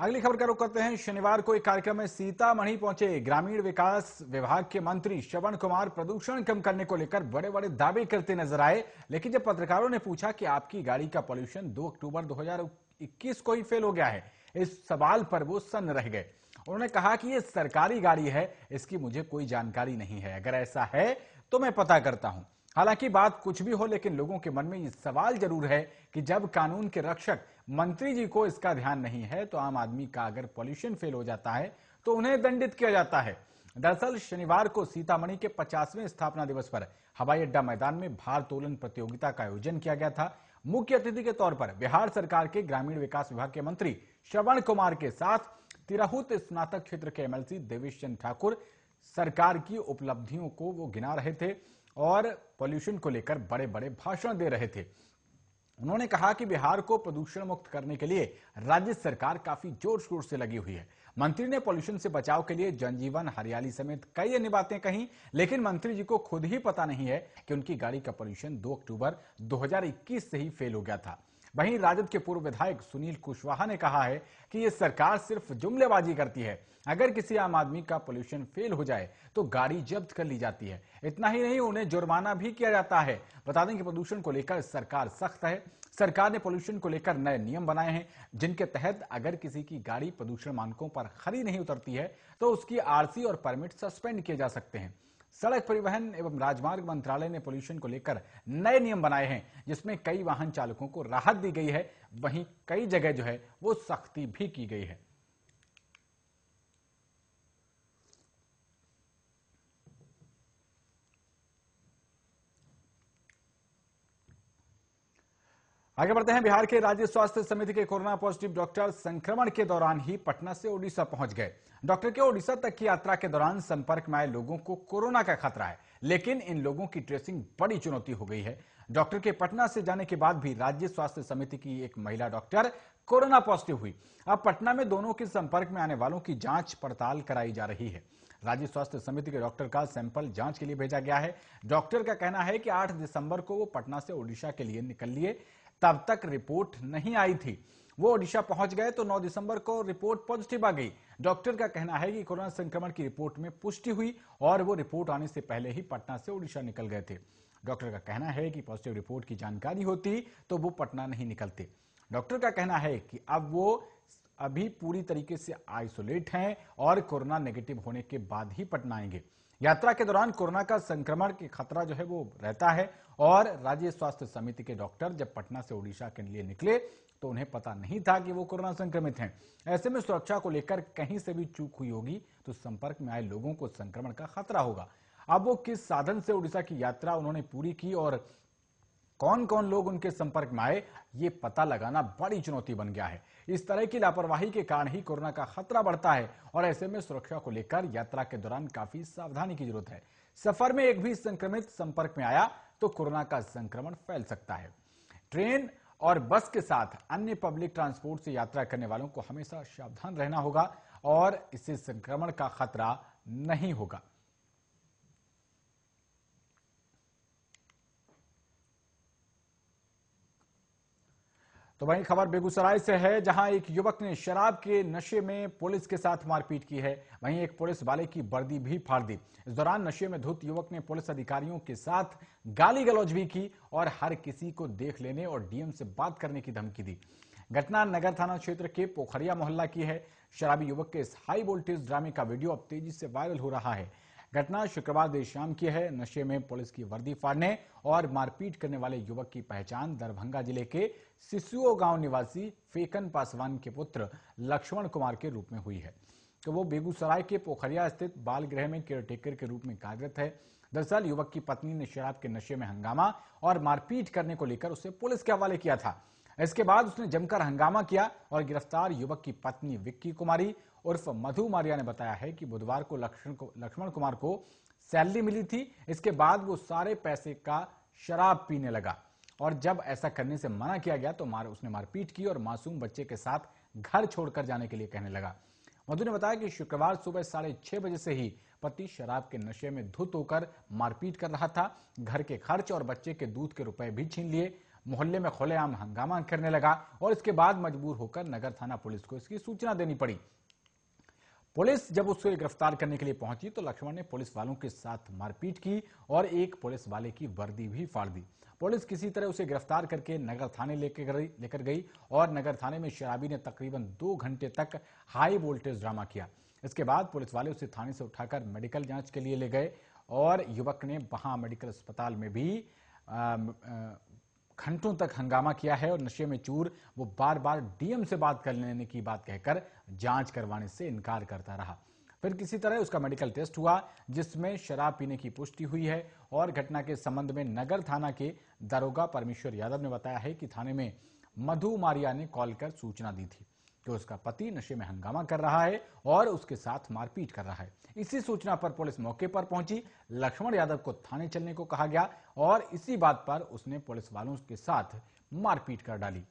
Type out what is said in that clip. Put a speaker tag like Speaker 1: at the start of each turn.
Speaker 1: अगली खबर का रुख करते हैं शनिवार को एक कार्यक्रम में सीतामढ़ी पहुंचे ग्रामीण विकास विभाग के मंत्री श्रवण कुमार प्रदूषण कम करने को लेकर बड़े बड़े दावे करते नजर आए लेकिन जब पत्रकारों ने पूछा कि आपकी गाड़ी का पॉल्यूशन 2 अक्टूबर 2021 को ही फेल हो गया है इस सवाल पर वो सन्न रह गए उन्होंने कहा कि ये सरकारी गाड़ी है इसकी मुझे कोई जानकारी नहीं है अगर ऐसा है तो मैं पता करता हूं हालांकि बात कुछ भी हो लेकिन लोगों के मन में ये सवाल जरूर है कि जब कानून के रक्षक मंत्री जी को इसका ध्यान नहीं है तो आम आदमी का अगर पॉल्यूशन फेल हो जाता है तो उन्हें दंडित किया जाता है दरअसल शनिवार को सीतामढ़ी के 50वें स्थापना दिवस पर हवाई अड्डा मैदान में भारतोलन प्रतियोगिता का आयोजन किया गया था मुख्य अतिथि के तौर पर बिहार सरकार के ग्रामीण विकास विभाग के मंत्री श्रवण कुमार के साथ तिरहुत स्नातक क्षेत्र के एमएलसी देवेश ठाकुर सरकार की उपलब्धियों को वो गिना रहे थे और पॉल्यूशन को लेकर बड़े बड़े भाषण दे रहे थे उन्होंने कहा कि बिहार को प्रदूषण मुक्त करने के लिए राज्य सरकार काफी जोर शोर से लगी हुई है मंत्री ने पॉल्यूशन से बचाव के लिए जनजीवन हरियाली समेत कई अन्य बातें कही लेकिन मंत्री जी को खुद ही पता नहीं है कि उनकी गाड़ी का पॉल्यूशन 2 अक्टूबर 2021 से ही फेल हो गया था वहीं राजद के पूर्व विधायक सुनील कुशवाहा ने कहा है कि ये सरकार सिर्फ जुमलेबाजी करती है अगर किसी आम आदमी का पोल्यूशन फेल हो जाए तो गाड़ी जब्त कर ली जाती है इतना ही नहीं उन्हें जुर्माना भी किया जाता है बता दें कि प्रदूषण को लेकर सरकार सख्त है सरकार ने पोल्यूशन को लेकर नए नियम बनाए हैं जिनके तहत अगर किसी की गाड़ी प्रदूषण मानकों पर खरी नहीं उतरती है तो उसकी आरसी और परमिट सस्पेंड किए जा सकते हैं सड़क परिवहन एवं राजमार्ग मंत्रालय ने पोल्यूशन को लेकर नए नियम बनाए हैं जिसमें कई वाहन चालकों को राहत दी गई है वहीं कई जगह जो है वो सख्ती भी की गई है आगे बढ़ते हैं बिहार के राज्य स्वास्थ्य समिति के कोरोना पॉजिटिव डॉक्टर संक्रमण के दौरान ही पटना से ओडिशा पहुंच गए डॉक्टर के ओडिशा तक की यात्रा के दौरान संपर्क में आए लोगों को कोरोना का खतरा है लेकिन इन लोगों की ट्रेसिंग बड़ी चुनौती हो गई है डॉक्टर के पटना से जाने के बाद भी राज्य स्वास्थ्य समिति की एक महिला डॉक्टर कोरोना पॉजिटिव हुई अब पटना में दोनों के संपर्क में आने वालों की जांच पड़ताल कराई जा रही है राज्य स्वास्थ्य समिति के डॉक्टर का सैंपल जांच के लिए भेजा गया है डॉक्टर का कहना है कि 8 दिसंबर को वो पटना से ओडिशा के लिए निकल लिए तब तक रिपोर्ट नहीं आई थी वो ओडिशा पहुंच गए तो 9 दिसंबर को रिपोर्ट पॉजिटिव आ गई डॉक्टर का कहना है कि कोरोना संक्रमण की रिपोर्ट में पुष्टि हुई और वो रिपोर्ट आने से पहले ही पटना से ओडिशा निकल गए थे डॉक्टर का कहना है कि पॉजिटिव रिपोर्ट की जानकारी होती तो वो पटना नहीं निकलते डॉक्टर का कहना है कि अब वो अभी पूरी तरीके से आइसोलेट हैं और कोरोना नेगेटिव होने के बाद ही पटना आएंगे यात्रा के दौरान कोरोना का संक्रमण के खतरा जो है वो रहता है और राज्य स्वास्थ्य समिति के डॉक्टर जब पटना से ओडिशा के लिए निकले तो उन्हें पता नहीं था कि वो कोरोना संक्रमित हैं ऐसे में सुरक्षा को लेकर कहीं से भी चूक हुई होगी तो संपर्क में आए लोगों को संक्रमण का खतरा होगा अब वो किस साधन से ओडिशा की यात्रा उन्होंने पूरी की और कौन कौन लोग उनके संपर्क में आए ये पता लगाना बड़ी चुनौती बन गया है इस तरह की लापरवाही के कारण ही कोरोना का खतरा बढ़ता है और ऐसे में सुरक्षा को लेकर यात्रा के दौरान काफी सावधानी की जरूरत है सफर में एक भी संक्रमित संपर्क में आया तो कोरोना का संक्रमण फैल सकता है ट्रेन और बस के साथ अन्य पब्लिक ट्रांसपोर्ट से यात्रा करने वालों को हमेशा सावधान रहना होगा और इससे संक्रमण का खतरा नहीं होगा तो वहीं खबर बेगूसराय से है जहां एक युवक ने शराब के नशे में पुलिस के साथ मारपीट की है वहीं एक पुलिस वाले की वर्दी भी फाड़ दी इस दौरान नशे में धुत युवक ने पुलिस अधिकारियों के साथ गाली गलौज भी की और हर किसी को देख लेने और डीएम से बात करने की धमकी दी घटना नगर थाना क्षेत्र के पोखरिया मोहल्ला की है शराबी युवक के इस हाई वोल्टेज ड्रामे का वीडियो अब तेजी से वायरल हो रहा है घटना शुक्रवार देर शाम की है नशे में पुलिस की वर्दी फाड़ने और मारपीट करने वाले युवक की पहचान दरभंगा जिले के सिसुओ गांव निवासी फेकन पासवान के पुत्र लक्ष्मण कुमार के रूप में हुई है तो वो बेगूसराय के पोखरिया स्थित बाल गृह में केयरटेकर के रूप में कार्यरत है दरअसल युवक की पत्नी ने शराब के नशे में हंगामा और मारपीट करने को लेकर उसे पुलिस के हवाले किया था इसके बाद उसने जमकर हंगामा किया और गिरफ्तार युवक की पत्नी विक्की कुमारी उर्फ मधु मारिया ने बताया है कि बुधवार को लक्ष्मण कुमार को सैलरी मिली थी इसके बाद वो सारे पैसे का शराब पीने लगा और जब ऐसा करने से मना किया गया तो मार उसने मारपीट की और मासूम बच्चे के साथ घर छोड़कर जाने के लिए कहने लगा मधु ने बताया कि शुक्रवार सुबह साढ़े छह बजे से ही पति शराब के नशे में धुत होकर मारपीट कर रहा था घर के खर्च और बच्चे के दूध के रुपए भी छीन लिए मोहल्ले में खुलेआम हंगामा करने लगा और इसके बाद मजबूर होकर नगर थाना पुलिस को इसकी सूचना देनी पड़ी पुलिस जब उसको गिरफ्तार करने के लिए पहुंची तो लक्ष्मण ने पुलिस वालों के साथ मारपीट की और एक पुलिस वाले की वर्दी भी फाड़ दी पुलिस किसी तरह उसे गिरफ्तार करके नगर थाने लेकर लेकर गई और नगर थाने में शराबी ने तकरीबन दो घंटे तक हाई वोल्टेज ड्रामा किया इसके बाद पुलिस वाले उसे थाने से उठाकर मेडिकल जांच के लिए ले गए और युवक ने वहां मेडिकल अस्पताल में भी घंटों तक हंगामा किया है और नशे में चूर वो बार बार डीएम से बात कर लेने की बात कहकर जांच करवाने से इनकार करता रहा फिर किसी तरह उसका मेडिकल टेस्ट हुआ जिसमें शराब पीने की पुष्टि हुई है और घटना के संबंध में नगर थाना के दारोगा परमेश्वर यादव ने बताया है कि थाने में मधु मारिया ने कॉल कर सूचना दी थी कि उसका पति नशे में हंगामा कर रहा है और उसके साथ मारपीट कर रहा है इसी सूचना पर पुलिस मौके पर पहुंची लक्ष्मण यादव को थाने चलने को कहा गया और इसी बात पर उसने पुलिस वालों के साथ मारपीट कर डाली